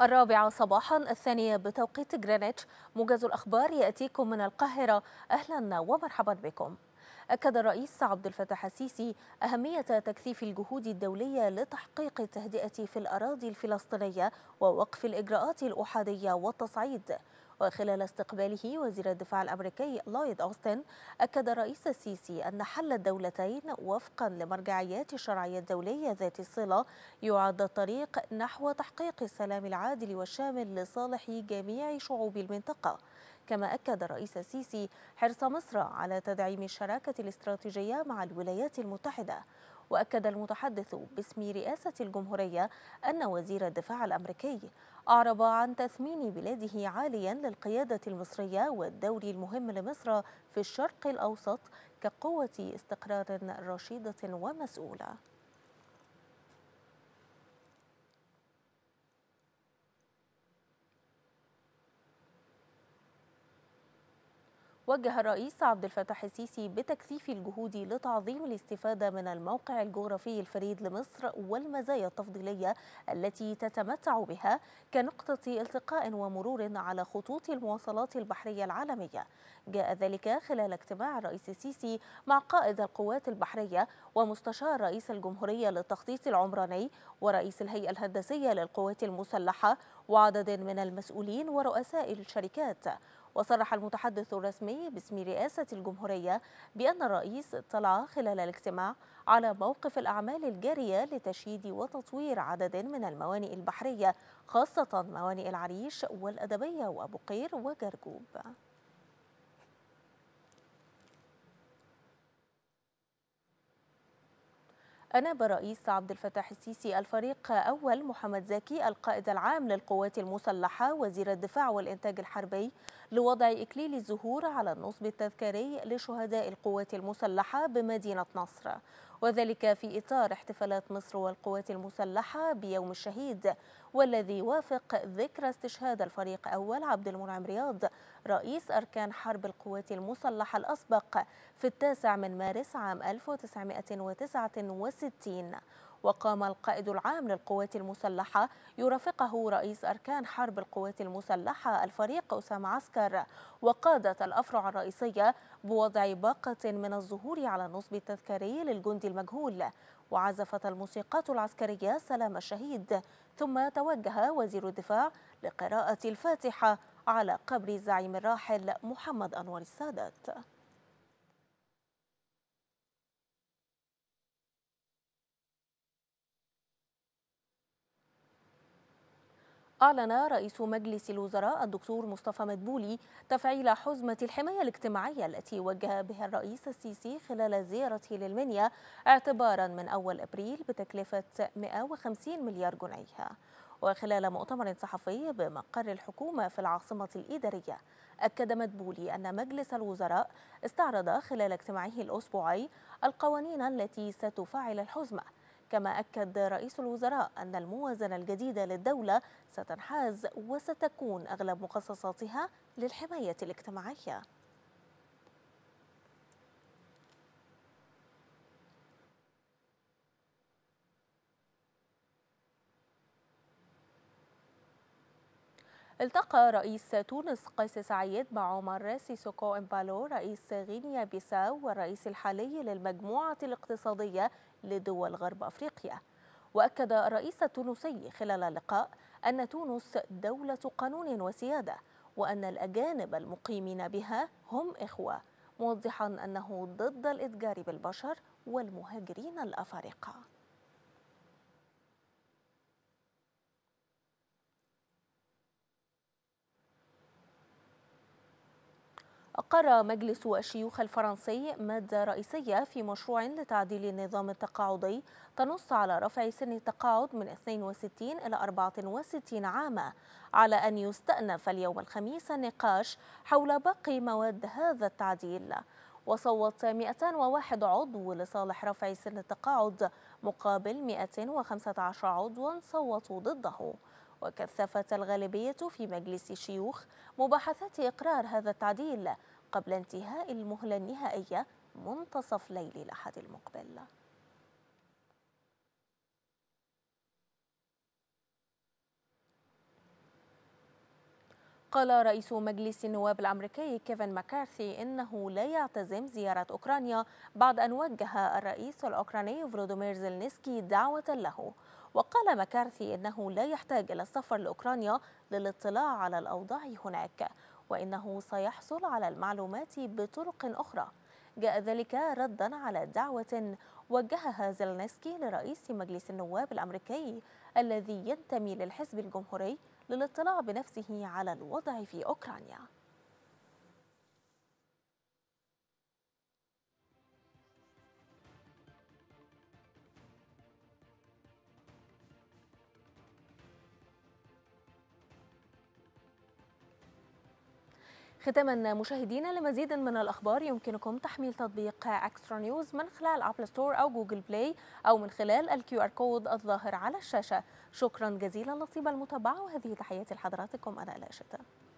الرابعة صباحا الثانية بتوقيت غرينتش موجز الأخبار يأتيكم من القاهرة أهلا ومرحبا بكم أكد الرئيس عبد الفتاح السيسي أهمية تكثيف الجهود الدولية لتحقيق التهدئة في الأراضي الفلسطينية ووقف الإجراءات الأحادية والتصعيد وخلال استقباله وزير الدفاع الأمريكي لويد أوستن أكد الرئيس السيسي أن حل الدولتين وفقا لمرجعيات الشرعية الدولية ذات الصلة يعد الطريق نحو تحقيق السلام العادل والشامل لصالح جميع شعوب المنطقة كما أكد الرئيس السيسي حرص مصر على تدعيم الشراكة الاستراتيجية مع الولايات المتحدة وأكد المتحدث باسم رئاسة الجمهورية أن وزير الدفاع الأمريكي أعرب عن تثمين بلاده عاليا للقيادة المصرية والدور المهم لمصر في الشرق الأوسط كقوة استقرار رشيدة ومسؤولة وجه الرئيس عبد الفتاح السيسي بتكثيف الجهود لتعظيم الاستفادة من الموقع الجغرافي الفريد لمصر والمزايا التفضيلية التي تتمتع بها كنقطة التقاء ومرور على خطوط المواصلات البحرية العالمية جاء ذلك خلال اجتماع الرئيس السيسي مع قائد القوات البحرية ومستشار رئيس الجمهورية للتخطيط العمراني ورئيس الهيئة الهندسية للقوات المسلحة وعدد من المسؤولين ورؤساء الشركات وصرح المتحدث الرسمي باسم رئاسة الجمهورية بأن الرئيس اطلع خلال الاجتماع على موقف الأعمال الجارية لتشييد وتطوير عدد من الموانئ البحرية خاصة موانئ العريش والأدبية وأبو قير وجرجوب أناب الرئيس عبد الفتاح السيسي الفريق أول محمد زكي القائد العام للقوات المسلحة وزير الدفاع والإنتاج الحربي لوضع إكليل الزهور على النصب التذكاري لشهداء القوات المسلحة بمدينة نصر وذلك في إطار احتفالات مصر والقوات المسلحة بيوم الشهيد والذي يوافق ذكرى استشهاد الفريق أول عبد المنعم رياض رئيس أركان حرب القوات المسلحة الأسبق في التاسع من مارس عام 1969 وقام القائد العام للقوات المسلحة يرافقه رئيس أركان حرب القوات المسلحة الفريق أسامة عسكر وقادة الأفرع الرئيسية بوضع باقة من الزهور على النصب التذكاري للجندي المجهول وعزفت الموسيقات العسكرية سلام الشهيد ثم توجه وزير الدفاع لقراءة الفاتحة على قبر الزعيم الراحل محمد أنور السادات أعلن رئيس مجلس الوزراء الدكتور مصطفى مدبولي تفعيل حزمة الحماية الاجتماعية التي وجه بها الرئيس السيسي خلال زيارته للمنيا اعتبارا من أول أبريل بتكلفة 150 مليار جنيه وخلال مؤتمر صحفي بمقر الحكومة في العاصمة الإدارية أكد مدبولي أن مجلس الوزراء استعرض خلال اجتماعه الأسبوعي القوانين التي ستفعل الحزمة كما أكد رئيس الوزراء أن الموازنة الجديدة للدولة ستنحاز وستكون أغلب مخصصاتها للحماية الاجتماعية التقى رئيس تونس قيس سعيد مع عمر سيسوكو إمبالو رئيس غينيا بيساو والرئيس الحالي للمجموعة الاقتصادية لدول غرب أفريقيا وأكد الرئيس التونسي خلال اللقاء أن تونس دولة قانون وسيادة وأن الأجانب المقيمين بها هم إخوة موضحا أنه ضد الإتجار بالبشر والمهاجرين الأفارقة أقر مجلس الشيوخ الفرنسي مادة رئيسية في مشروع لتعديل النظام التقاعدي تنص على رفع سن التقاعد من 62 إلى 64 عاما على أن يستأنف اليوم الخميس النقاش حول باقي مواد هذا التعديل وصوت 201 عضو لصالح رفع سن التقاعد مقابل 215 عضوا صوتوا ضده وكثفت الغالبية في مجلس الشيوخ مباحثات إقرار هذا التعديل قبل انتهاء المهلة النهائية منتصف ليل الأحد المقبل قال رئيس مجلس النواب الأمريكي كيفن ماكارثي إنه لا يعتزم زيارة أوكرانيا بعد أن وجه الرئيس الأوكراني فلودومير زيلينسكي دعوة له وقال مكارثي إنه لا يحتاج إلى السفر لأوكرانيا للاطلاع على الأوضاع هناك وإنه سيحصل على المعلومات بطرق أخرى جاء ذلك ردا على دعوة وجهها زلنسكي لرئيس مجلس النواب الأمريكي الذي ينتمي للحزب الجمهوري للاطلاع بنفسه على الوضع في أوكرانيا ختاما مشاهدينا لمزيد من الأخبار يمكنكم تحميل تطبيق أكسترا نيوز من خلال أبل ستور أو جوجل بلاي أو من خلال الكيو آر كود الظاهر على الشاشة شكرا جزيلا لطيب المتابعة وهذه تحياتي لحضراتكم أنا الأشتا